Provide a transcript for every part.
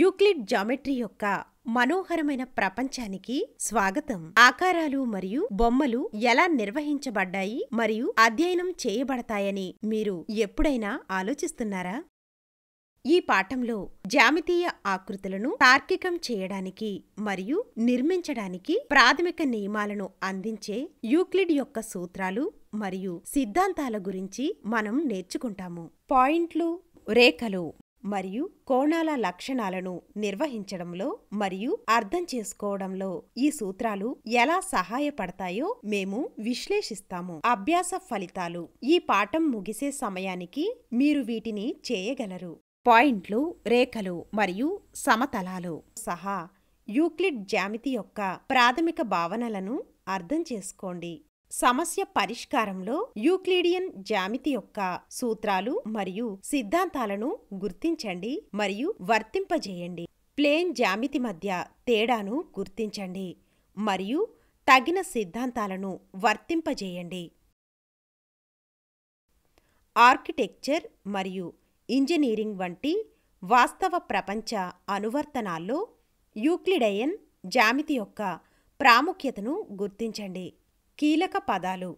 Euclid geometry యొక్క మనోహరమైన ప్రపంచానికి స్వాగతం ఆకారాలు మరియు బొమ్మలు ఎలా నిర్వహించబడ్డాయి మరియు అధ్యయనం చేయబడతాయని మీరు ఎప్పుడైనా ఆలోచిస్తున్నారా ఈ పాఠంలో జామితీయ ఆకృతులను తార్కికం చేయడానికి మరియు నిర్మించడానికి ప్రాథమిక నియమాలను అందించే యూక్లిడ్ యొక్క సూత్రాలు మరియు సిద్ధాంతాల గురించి మనం నేర్చుకుంటాము పాయింట్లు రేఖలు మరియు కోణాల లక్షణాలను నిర్వహించడంలో మరియు అర్థం చేసుకోవడంలో ఈ సూత్రాలు ఎలా సహాయపడతాయో మేము విశ్లేషిస్తాము అభ్యాస ఫలితాలు ఈ పాఠం ముగిసే సమయానికి మీరు వీటిని చేయగలరు పాయింట్లు రేఖలు మరియు సమతలాలు సహా యూక్లిడ్ జ్యామితి యొక్క ప్రాథమిక భావనలను అర్థం చేసుకోండి సమస్య పరిష్కారంలో యూక్లిడియన్ జ్యామితి యొక్క సూత్రాలు మరియు సిద్ధాంతాలను గుర్తించండి మరియు వర్తింపజేయండి ప్లేన్ జ్యామితి మధ్య తేడాను గుర్తించండి మరియు తగిన సిద్ధాంతాలను వర్తింపజేయండి ఆర్కిటెక్చర్ మరియు ఇంజనీరింగ్ వంటి వాస్తవ ప్రపంచ అనువర్తనాల్లో యూక్లిడయన్ జ్యామితి యొక్క ప్రాముఖ్యతను గుర్తించండి కీలక పదాలు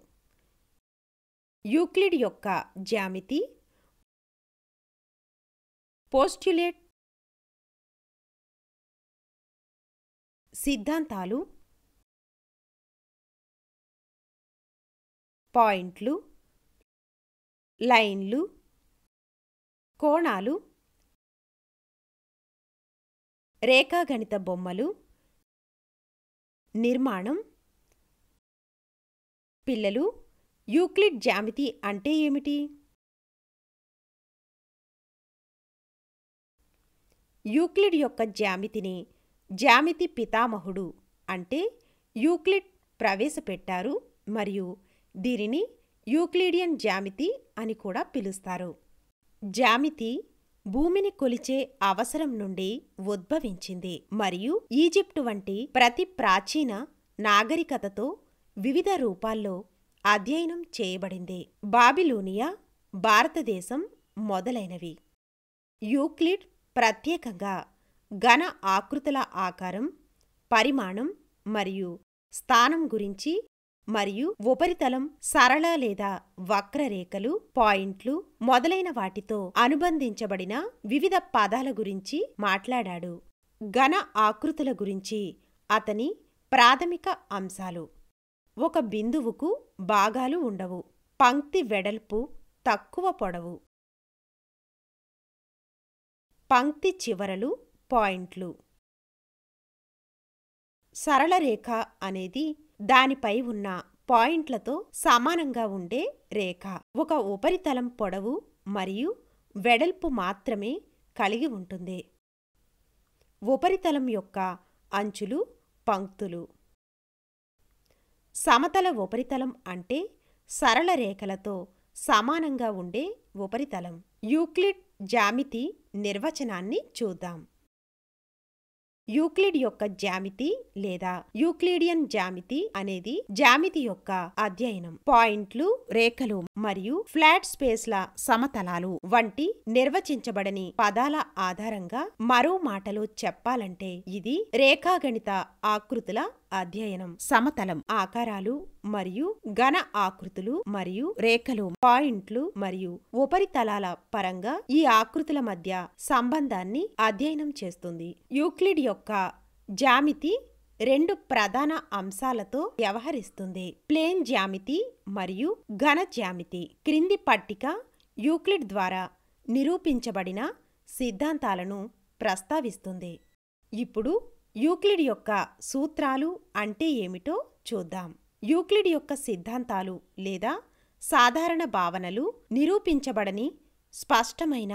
యూక్లిడ్ యొక్క జ్యామితి పోస్ట్యులేట్ సిద్ధాంతాలు పాయింట్లు లైన్లు కోణాలు రేఖాగణిత బొమ్మలు నిర్మాణం పిల్లలు యూక్లిడ్ జ్యామితి అంటే ఏమిటి యూక్లిడ్ యొక్క జ్యామితిని జ్యామితి పితామహుడు అంటే యూక్లిడ్ ప్రవేశపెట్టారు మరియు దీనిని యూక్లిడియన్ జ్యామితి అని కూడా పిలుస్తారు జ్యామితి భూమిని కొలిచే అవసరం నుండి ఉద్భవించింది మరియు ఈజిప్ట్ వంటి ప్రతి ప్రాచీన నాగరికతతో వివిధ రూపాల్లో అధ్యయనం చేయబడింది బాబిలోనియా భారతదేశం మొదలైనవి యూక్లిడ్ ప్రత్యేకంగా ఘన ఆకృతుల ఆకారం పరిమాణం మరియు స్థానం గురించి మరియు ఉపరితలం సరళ లేదా వక్రరేఖలు పాయింట్లు మొదలైన వాటితో అనుబంధించబడిన వివిధ పదాల గురించి మాట్లాడాడు ఘన ఆకృతుల గురించి అతని ప్రాథమిక అంశాలు ఒక బిందువుకు భాగాలు ఉండవు పంక్తి వెడల్పు తక్కువ పొడవు పంక్తి చివరలు పాయింట్లు సరళ రేఖ అనేది దానిపై ఉన్న పాయింట్లతో సమానంగా ఉండే రేఖ ఒక ఉపరితలం పొడవు మరియు వెడల్పు మాత్రమే కలిగి ఉంటుంది ఉపరితలం యొక్క అంచులు పంక్తులు సమతల ఉపరితలం అంటే సరళ రేఖలతో సమానంగా ఉండే ఉపరితలం యూక్లిడ్ జామితి నిర్వచనాన్ని చూద్దాం యూక్లిడ్ యొక్క జ్యామితి లేదా యూక్లిడియన్ జ్యామితి అనేది జ్యామితి యొక్క అధ్యయనం పాయింట్లు రేఖలు మరియు ఫ్లాట్ స్పేస్ల సమతలాలు వంటి నిర్వచించబడని పదాల ఆధారంగా మరో మాటలో చెప్పాలంటే ఇది రేఖాగణిత ఆకృతుల అధ్యయనం సమతలం ఆకారాలు మరియు ఘన ఆకృతులు మరియు రేఖలు పాయింట్లు మరియు ఉపరితలాల పరంగా ఈ ఆకృతుల మధ్య సంబంధాన్ని అధ్యయనం చేస్తుంది యూక్లిడ్ యొక్క యొక్క జ్యామితి రెండు ప్రధాన అంశాలతో వ్యవహరిస్తుంది ప్లేన్ జ్యామితి మరియు ఘన జ్యామితి క్రింది పట్టిక యూక్లిడ్ ద్వారా నిరూపించబడిన సిద్ధాంతాలను ప్రస్తావిస్తుంది ఇప్పుడు యూక్లిడ్ యొక్క సూత్రాలు అంటే ఏమిటో చూద్దాం యూక్లిడ్ యొక్క సిద్ధాంతాలు లేదా సాధారణ భావనలు నిరూపించబడని స్పష్టమైన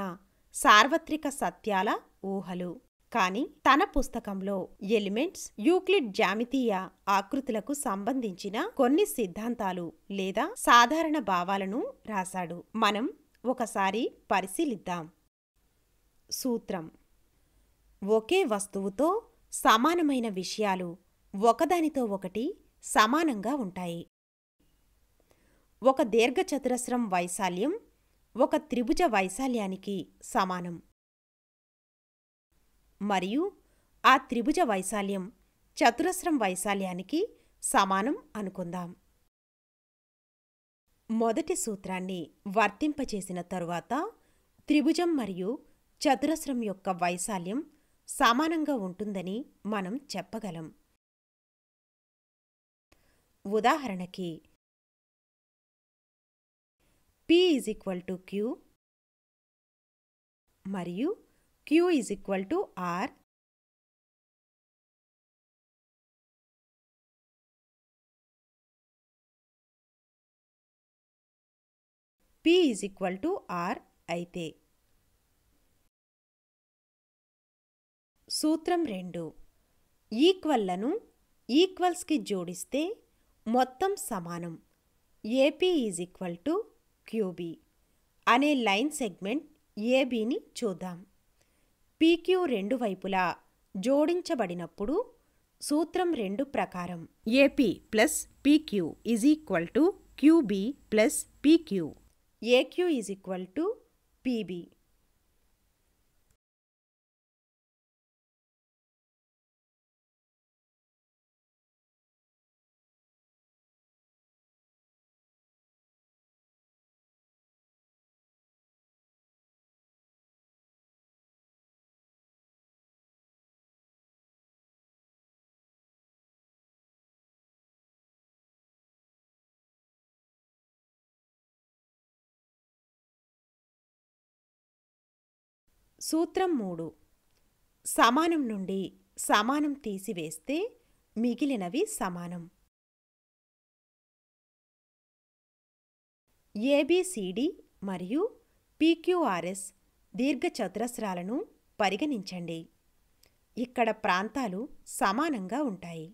సార్వత్రిక సత్యాల ఊహలు కానీ తన పుస్తకంలో ఎలిమెంట్స్ యూక్లిడ్ జామితీయ ఆకృతులకు సంబంధించిన కొన్ని సిద్ధాంతాలు లేదా సాధారణ భావాలను రాశాడు మనం ఒకసారి పరిశీలిద్దాం సూత్రం ఒకే వస్తువుతో సమానమైన విషయాలు ఒకదానితో ఒకటి సమానంగా ఉంటాయి ఒక దీర్ఘచతురస్రం వైశాల్యం ఒక త్రిభుజ వైశాల్యానికి సమానం మరియు ఆ త్రిభుజ వైశాల్యం చతురస్రం వైశాల్యానికి సమానం అనుకుందాం మొదటి సూత్రాన్ని వర్తింపచేసిన తరువాత త్రిభుజం మరియు చతురస్రం యొక్క వైశాల్యం సమానంగా ఉంటుందని మనం చెప్పగలం ఉదాహరణకి P is equal to Q మరియు Q is equal to R P is equal to R అయితే సూత్రం రెండు ఈక్వల్లను ఈక్వల్స్కి జోడిస్తే మొత్తం సమానం AP is equal to QB అనే లైన్ సెగ్మెంట్ ఏబీని చూద్దాం పీక్యూ రెండు వైపులా జోడించబడినప్పుడు సూత్రం రెండు ప్రకారం AP plus PQ is equal to QB plus PQ AQ is equal to PB సూత్రం మూడు సమానం నుండి సమానం తీసివేస్తే మిగిలినవి సమానం ఏబిసిడి మరియు పీక్యూఆర్ఎస్ దీర్ఘచతురస్రాలను పరిగణించండి ఇక్కడ ప్రాంతాలు సమానంగా ఉంటాయి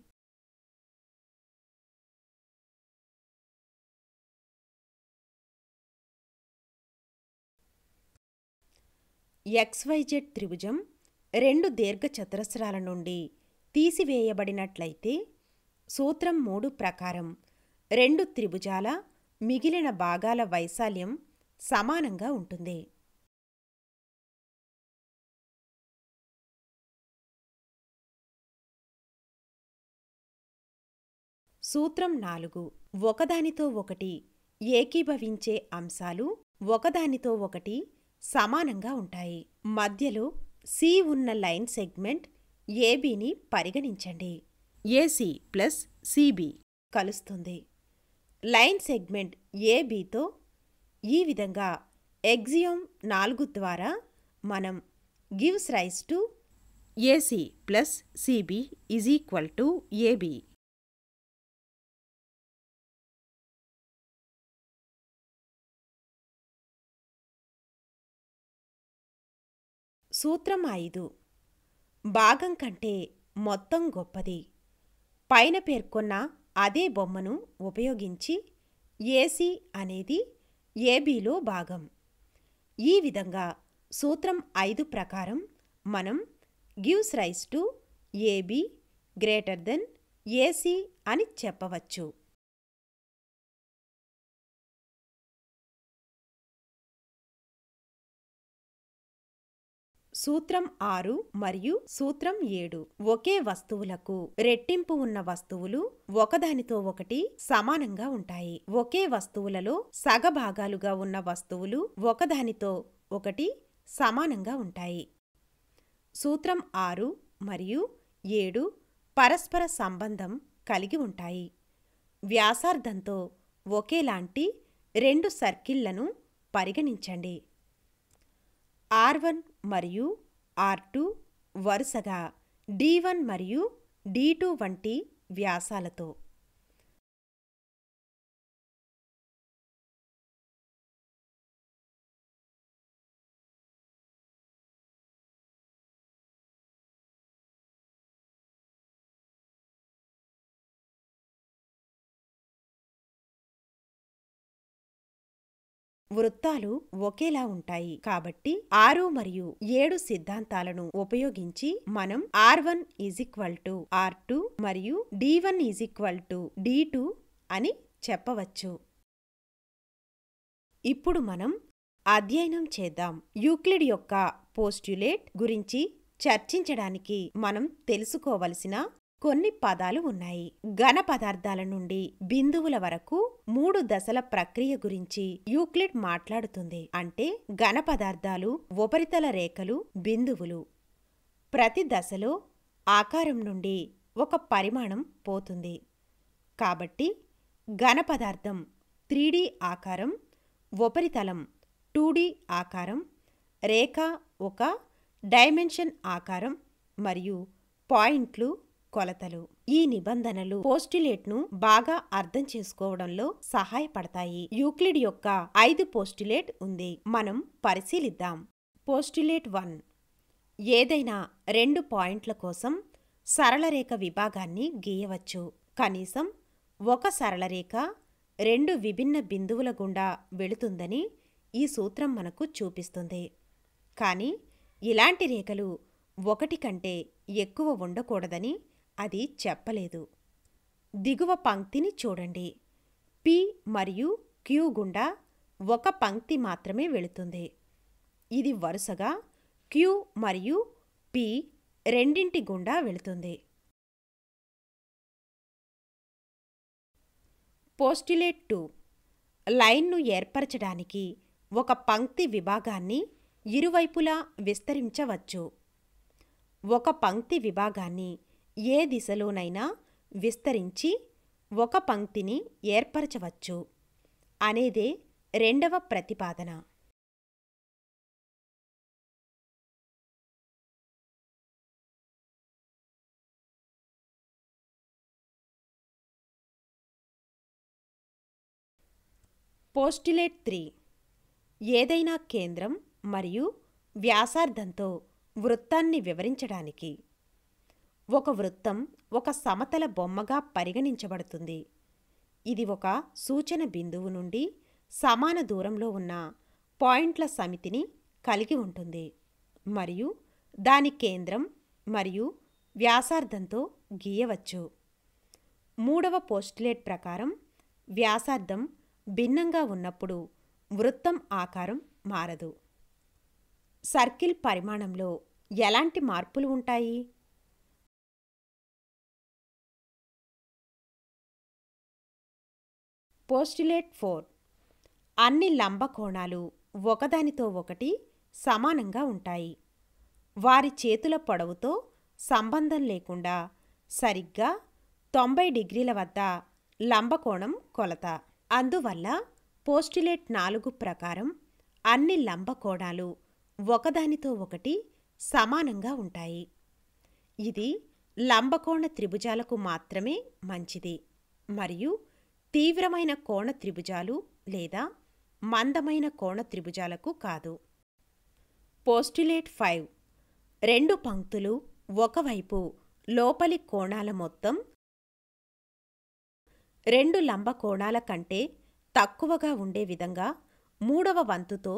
ఎక్స్వైజెడ్ త్రిభుజం రెండు దీర్ఘచతురస్రాల నుండి తీసివేయబడినట్లయితే సూత్రం మూడు ప్రకారం రెండు త్రిభుజాల మిగిలిన భాగాల వైశాల్యం సమానంగా ఉంటుంది సూత్రం నాలుగు ఒకదానితో ఒకటి ఏకీభవించే అంశాలు ఒకదానితో ఒకటి సమానంగా ఉంటాయి మధ్యలో సి ఉన్న లైన్ సెగ్మెంట్ ఏబీని పరిగణించండి ఏసీ ప్లస్ సిబి కలుస్తుంది లైన్ సెగ్మెంట్ ఏబీతో ఈ విధంగా ఎగ్జియోమ్ నాలుగు ద్వారా మనం gives rise to AC plus CB is equal to AB సూత్రం ఐదు భాగం కంటే మొత్తం గొప్పది పైన పేర్కొన్న అదే బొమ్మను ఉపయోగించి ఏసీ అనేది ఏబీలో భాగం ఈ విధంగా సూత్రం ఐదు ప్రకారం మనం gives rise to AB greater than AC అని చెప్పవచ్చు సూత్రం ఆరు మరియు సూత్రం ఏడు ఒకే వస్తువులకు రెట్టింపు ఉన్న వస్తువులు ఒకదానితో ఒకటి సమానంగా ఉంటాయి ఒకే వస్తువులలో సగభాగాలుగా ఉన్న వస్తువులు ఒకదానితో ఒకటి సమానంగా ఉంటాయి సూత్రం ఆరు మరియు ఏడు పరస్పర సంబంధం కలిగి ఉంటాయి వ్యాసార్థంతో ఒకేలాంటి రెండు సర్కిళ్లను పరిగణించండి ఆర్ వన్ మరియు ఆర్ టూ వరుసగా డి వన్ మరియు డి టూ వంటి వ్యాసాలతో వృత్తాలు ఒకేలా ఉంటాయి కాబట్టి ఆరు మరియు ఏడు సిద్ధాంతాలను ఉపయోగించి మనం R one is equal to R two మరియు D one is equal to D two అని చెప్పవచ్చు ఇప్పుడు మనం అధ్యయనం చేద్దాం యూక్లిడ్ యొక్క పోస్ట్యులేట్ గురించి చర్చించడానికి మనం తెలుసుకోవలసిన కొన్ని పదాలు ఉన్నాయి ఘన పదార్థాల నుండి బిందువుల వరకు మూడు దశల ప్రక్రియ గురించి యూక్లిడ్ మాట్లాడుతుంది అంటే ఘన పదార్థాలు ఉపరితల రేఖలు బిందువులు ప్రతి దశలో ఆకారం నుండి ఒక పరిమాణం పోతుంది కాబట్టి ఘన పదార్థం త్రీడీ ఆకారం ఉపరితలం టూడీ ఆకారం రేఖ ఒక డైమెన్షన్ ఆకారం మరియు పాయింట్లు కొలతలు ఈ నిబంధనలు పోస్టులేట్ను బాగా అర్థం చేసుకోవడంలో సహాయపడతాయి యూక్లిడ్ యొక్క ఐదు పోస్టులేట్ ఉంది మనం పరిశీలిద్దాం పోస్టులేట్ వన్ ఏదైనా రెండు పాయింట్ల కోసం సరళరేఖ విభాగాన్ని గీయవచ్చు కనీసం ఒక సరళరేఖ రెండు విభిన్న బిందువుల గుండా వెళుతుందని ఈ సూత్రం మనకు చూపిస్తుంది కానీ ఇలాంటి రేఖలు ఒకటి కంటే ఎక్కువ ఉండకూడదని అది చెప్పలేదు దిగువ పంక్తిని చూడండి పి మరియు క్యూ గుండా ఒక పంక్తి మాత్రమే వెళుతుంది ఇది వరుసగా క్యూ మరియు పి రెండింటి గుండా వెళుతుంది పోస్టులేట్ టూ లైన్ను ఏర్పరచడానికి ఒక పంక్తి విభాగాన్ని ఇరువైపులా విస్తరించవచ్చు ఒక పంక్తి విభాగాన్ని ఏ దిశలోనైనా విస్తరించి ఒక పంక్తిని ఏర్పరచవచ్చు అనేదే రెండవ ప్రతిపాదన పోస్టులేట్ త్రీ ఏదైనా కేంద్రం మరియు వ్యాసార్థంతో వృత్తాన్ని వివరించడానికి ఒక వృత్తం ఒక సమతల బొమ్మగా పరిగణించబడుతుంది ఇది ఒక సూచన బిందువు నుండి సమాన దూరంలో ఉన్న పాయింట్ల సమితిని కలిగి ఉంటుంది మరియు దాని కేంద్రం మరియు వ్యాసార్థంతో గీయవచ్చు మూడవ పోస్టులేట్ ప్రకారం వ్యాసార్థం భిన్నంగా ఉన్నప్పుడు వృత్తం ఆకారం మారదు సర్కిల్ పరిమాణంలో ఎలాంటి మార్పులు ఉంటాయి పోస్టులేట్ ఫోర్ అన్ని లంబకోణాలు ఒకదానితో ఒకటి సమానంగా ఉంటాయి వారి చేతుల పొడవుతో సంబంధం లేకుండా సరిగ్గా తొంభై డిగ్రీల వద్ద లంబకోణం కొలత అందువల్ల పోస్టులేట్ నాలుగు ప్రకారం అన్ని లంబకోణాలు ఒకదానితో ఒకటి సమానంగా ఉంటాయి ఇది లంబకోణ త్రిభుజాలకు మాత్రమే మంచిది మరియు తీవ్రమైన కోణ త్రిభుజాలు లేదా మందమైన కోణ త్రిభుజాలకు కాదు పోస్టులేట్ ఫైవ్ రెండు పంక్తులు ఒకవైపు లోపలి కోణాల మొత్తం రెండు లంబ కోణాల కంటే తక్కువగా ఉండే విధంగా మూడవ వంతుతో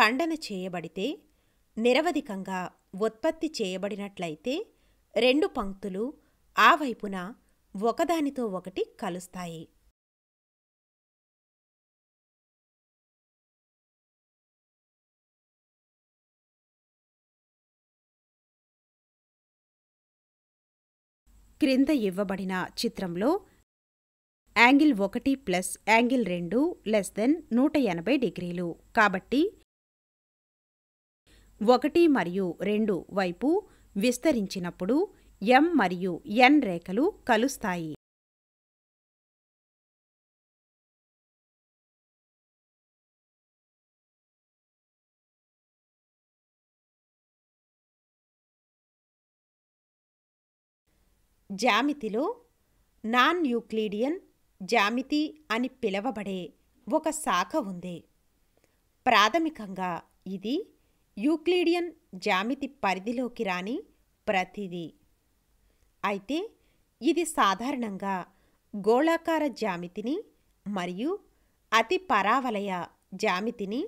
ఖండన చేయబడితే నిరవధికంగా ఉత్పత్తి చేయబడినట్లయితే రెండు పంక్తులు ఆ వైపున ఒకదానితో ఒకటి కలుస్తాయి క్రింద ఇవ్వబడిన చిత్రంలో యాంగిల్ ఒకటి ప్లస్ యాంగిల్ రెండు లెస్ దెన్ నూట ఎనభై డిగ్రీలు కాబట్టి ఒకటి మరియు రెండు వైపు విస్తరించినప్పుడు ఎం మరియు ఎన్ రేఖలు కలుస్తాయి జ్యామితిలో నాన్ యూక్లీడియన్ జ్యామితి అని పిలవబడే ఒక శాఖ ఉంది ప్రాథమికంగా ఇది యూక్లీడియన్ జ్యామితి పరిధిలోకి రాని ప్రతిదీ అయితే ఇది సాధారణంగా గోళాకార జ్యామితిని మరియు అతి పరావలయ జ్యామితిని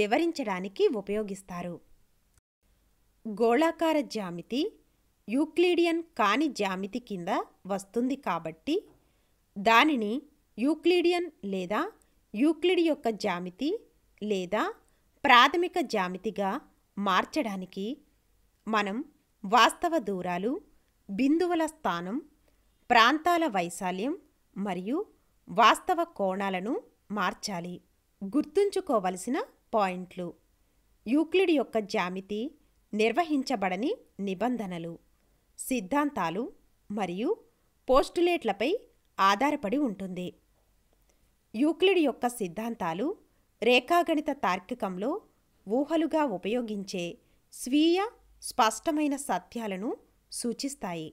వివరించడానికి ఉపయోగిస్తారు గోళాకార జ్యామితి యూక్లిడియన్ కాని జ్యామితి కింద వస్తుంది కాబట్టి దానిని యూక్లిడియన్ లేదా యూక్లిడ్ యొక్క జ్యామితి లేదా ప్రాథమిక జ్యామితిగా మార్చడానికి మనం వాస్తవ దూరాలు బిందువుల స్థానం ప్రాంతాల వైశాల్యం మరియు వాస్తవ కోణాలను మార్చాలి గుర్తుంచుకోవలసిన పాయింట్లు యూక్లిడ్ యొక్క జ్యామితి నిర్వహించబడని నిబంధనలు సిద్ధాంతాలు మరియు పోస్టులేట్లపై ఆధారపడి ఉంటుంది యూక్లిడ్ యొక్క సిద్ధాంతాలు రేఖాగణిత తార్కికంలో ఊహలుగా ఉపయోగించే స్వీయ స్పష్టమైన సత్యాలను సూచిస్తాయి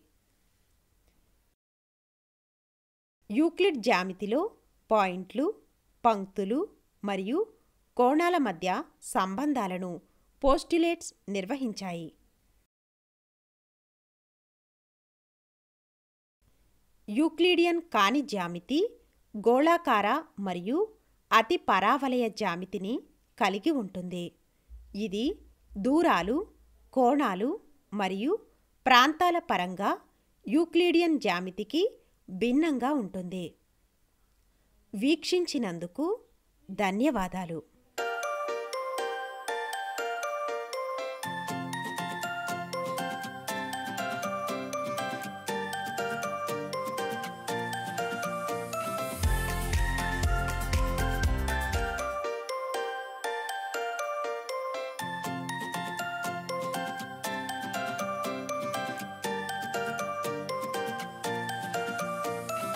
యూక్లిడ్ జ్యామితిలో పాయింట్లు పంక్తులు మరియు కోణాల మధ్య సంబంధాలను పోస్టులేట్స్ నిర్వహించాయి యూక్లిడియన్ కాని జ్యామితి గోళాకార మరియు అతి పరావలయ జ్యామితిని కలిగి ఉంటుంది ఇది దూరాలు కోణాలు మరియు ప్రాంతాల పరంగా యూక్లిడియన్ జ్యామితికి భిన్నంగా ఉంటుంది వీక్షించినందుకు ధన్యవాదాలు